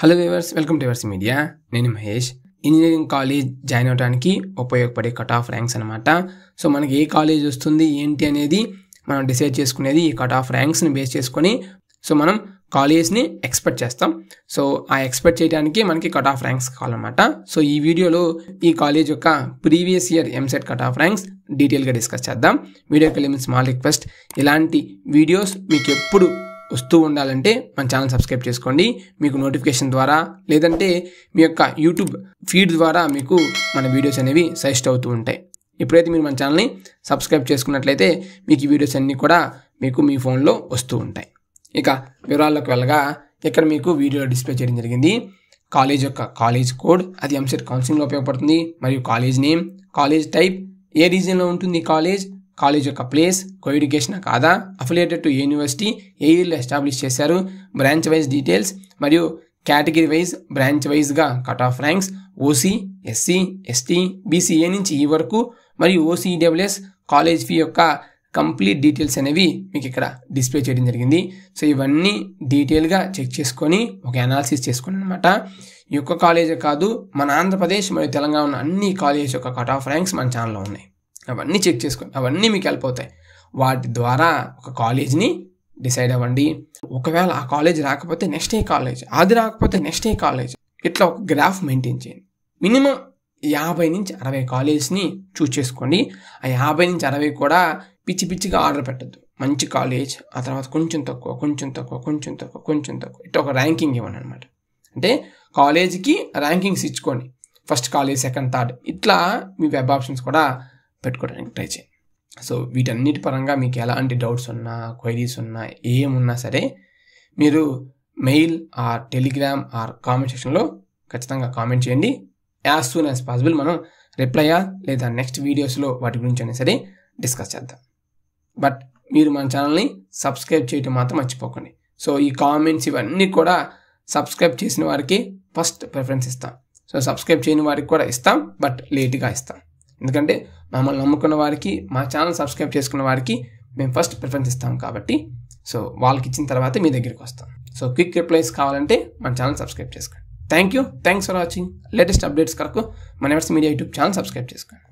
hello దేవర్స్ welcome to వర్స్ media నేను మహేష్ ఇంజనీరింగ్ కాలేజ్ జాయిన్ అవడానికి ఉపయోగపడే కట్ ఆఫ్ ర్యాంక్స్ అనమాట సో మనకి ఏ కాలేజ్ వస్తుంది ఏంటి అనేది మనం డిసైడ్ చేసుకునేది ఈ కట్ ఆఫ్ ర్యాంక్స్ని బేస్ చేసుకొని సో మనం కాలేజ్ని ఎక్స్పెక్ట్ చేస్తాం సో ఆ ఎక్స్పెక్ట్ చేయడానికి మనకి కట్ ఆఫ్ ర్యాంక్స్ కావాలన్నమాట సో ఈ వీడియోలో ఈ కాలేజ్ యొక్క previous year EAMCET cut off ranks డీటెయిల్గా డిస్కస్ చేద్దాం వీడియోకి వెళ్ళి స్మాల్ రిక్వెస్ట్ ఇలాంటి వీడియోస్ మీకు ఎప్పుడు వస్తూ ఉండాలంటే మన ఛానల్ సబ్స్క్రైబ్ చేసుకోండి మీకు నోటిఫికేషన్ ద్వారా లేదంటే మీ యొక్క యూట్యూబ్ ఫీడ్ ద్వారా మీకు మన వీడియోస్ అనేవి సజెస్ట్ అవుతూ ఉంటాయి ఎప్పుడైతే మీరు మన ఛానల్ని సబ్స్క్రైబ్ చేసుకున్నట్లయితే మీకు ఈ వీడియోస్ అన్నీ కూడా మీకు మీ ఫోన్లో వస్తూ ఉంటాయి ఇక వివరాల్లోకి వెళ్ళగా ఇక్కడ మీకు వీడియో డిస్ప్లే చేయడం జరిగింది కాలేజ్ యొక్క కాలేజ్ కోడ్ అది ఎంసెట్ కౌన్సిలింగ్లో ఉపయోగపడుతుంది మరియు కాలేజ్ నేమ్ కాలేజ్ టైప్ ఏ రీజన్లో ఉంటుంది కాలేజ్ కాలేజ్ యొక్క ప్లేస్ కోఎడ్యుకేషన్ కాదా అఫిలియేటెడ్ టు యూనివర్సిటీ ఏ ఇయర్లో ఎస్టాబ్లిష్ చేశారు బ్రాంచ్ వైజ్ డీటెయిల్స్ మరియు కేటగిరీ వైజ్ బ్రాంచ్ వైజ్గా cut off ranks OC SC ST BCA నుంచి ఈ e వరకు మరియు ఓసీఈడబ్ల్యూఎస్ కాలేజ్ ఫీ యొక్క కంప్లీట్ డీటెయిల్స్ అనేవి మీకు ఇక్కడ డిస్ప్లే చేయడం జరిగింది సో ఇవన్నీ డీటెయిల్గా చెక్ చేసుకొని ఒక అనాలిసిస్ చేసుకోండి అనమాట ఈ యొక్క కాలేజే కాదు మన ఆంధ్రప్రదేశ్ మరియు తెలంగాణ అన్ని కాలేజెస్ యొక్క కట్ ఆఫ్ ర్యాంక్స్ మన ఛానల్లో ఉన్నాయి అవన్నీ చెక్ చేసుకోండి అవన్నీ మీకు వెళ్ళిపోతాయి వాటి ద్వారా ఒక కాలేజ్ని డిసైడ్ అవ్వండి ఒకవేళ ఆ కాలేజ్ రాకపోతే నెక్స్ట్ ఏ కాలేజ్ అది రాకపోతే నెక్స్ట్ ఏ కాలేజ్ ఇట్లా ఒక గ్రాఫ్ మెయింటైన్ చేయండి మినిమం యాభై నుంచి అరవై కాలేజ్ని చూస్ చేసుకోండి ఆ యాభై నుంచి అరవై కూడా పిచ్చి పిచ్చిగా ఆర్డర్ పెట్టద్దు మంచి కాలేజ్ ఆ తర్వాత కొంచెం తక్కువ కొంచెం తక్కువ కొంచెం తక్కువ కొంచెం తక్కువ ఇట్లా ఒక ర్యాంకింగ్ ఇవ్వండి అనమాట అంటే కాలేజీకి ర్యాంకింగ్స్ ఇచ్చుకోండి ఫస్ట్ కాలేజ్ సెకండ్ థర్డ్ ఇట్లా మీ వెబ్ ఆప్షన్స్ కూడా పెట్టుకోవడానికి ట్రై చేయండి సో వీటన్నిటి పరంగా మీకు ఎలాంటి డౌట్స్ ఉన్నా క్వైరీస్ ఉన్నా ఏమున్నా సరే మీరు mail or Telegram or comment సెక్షన్లో ఖచ్చితంగా కామెంట్ చేయండి యాజ్ సూన్ యాజ్ పాసిబుల్ మనం రిప్లైయా లేదా నెక్స్ట్ వీడియోస్లో వాటి గురించి అయినా సరే డిస్కస్ చేద్దాం బట్ మీరు మన ఛానల్ని సబ్స్క్రైబ్ చేయటం మాత్రం మర్చిపోకండి సో ఈ కామెంట్స్ ఇవన్నీ కూడా సబ్స్క్రైబ్ చేసిన వారికి ఫస్ట్ ప్రిఫరెన్స్ ఇస్తాం సో సబ్స్క్రైబ్ చేయని వారికి కూడా ఇస్తాం బట్ లేట్గా ఇస్తాం ఎందుకంటే మమ్మల్ని నమ్ముకున్న వారికి మా ఛానల్ సబ్స్క్రైబ్ చేసుకున్న వారికి మేము ఫస్ట్ ప్రిఫరెన్స్ ఇస్తాం కాబట్టి సో వాళ్ళకి ఇచ్చిన తర్వాత మీ దగ్గరికి వస్తాం సో క్విక్ రిప్లైస్ కావాలంటే మన ఛానల్ సబ్స్క్రైబ్ చేసుకోండి thank you thanks for watching latest updates కొరకు మన ఎవర్స్ మీడియా యూట్యూబ్ ఛానల్ సబ్స్క్రైబ్ చేసుకోండి